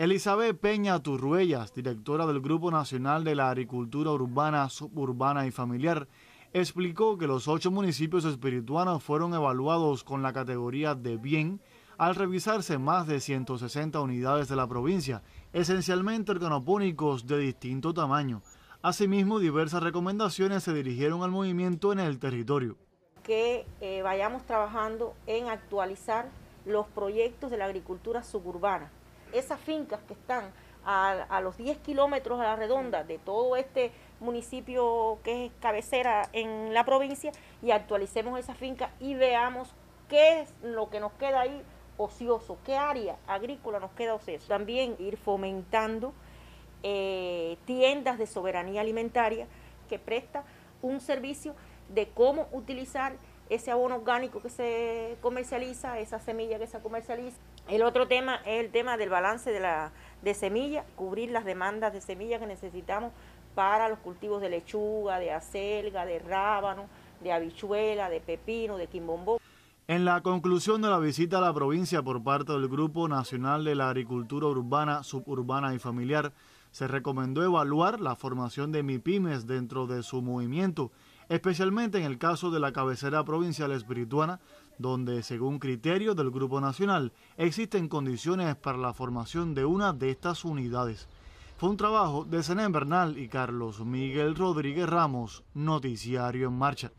Elizabeth Peña Turruellas, directora del Grupo Nacional de la Agricultura Urbana, Suburbana y Familiar, explicó que los ocho municipios espirituanos fueron evaluados con la categoría de bien al revisarse más de 160 unidades de la provincia, esencialmente organopónicos de distinto tamaño. Asimismo, diversas recomendaciones se dirigieron al movimiento en el territorio. Que eh, vayamos trabajando en actualizar los proyectos de la agricultura suburbana esas fincas que están a, los 10 kilómetros a la redonda de todo este municipio que es cabecera en la provincia y actualicemos esa finca y veamos qué es lo que nos queda ahí ocioso, qué área agrícola nos queda ocioso. También ir fomentando eh, tiendas de soberanía alimentaria que presta un servicio de cómo utilizar ese abono orgánico que se comercializa, esa semilla que se comercializa. El otro tema es el tema del balance de, la, de semillas, cubrir las demandas de semillas que necesitamos para los cultivos de lechuga, de acelga, de rábano, de habichuela, de pepino, de quimbombó. En la conclusión de la visita a la provincia por parte del Grupo Nacional de la Agricultura Urbana, Suburbana y Familiar, se recomendó evaluar la formación de MIPIMES dentro de su movimiento especialmente en el caso de la cabecera provincial espirituana, donde según criterios del Grupo Nacional existen condiciones para la formación de una de estas unidades. Fue un trabajo de Zenén Bernal y Carlos Miguel Rodríguez Ramos, Noticiario en Marcha.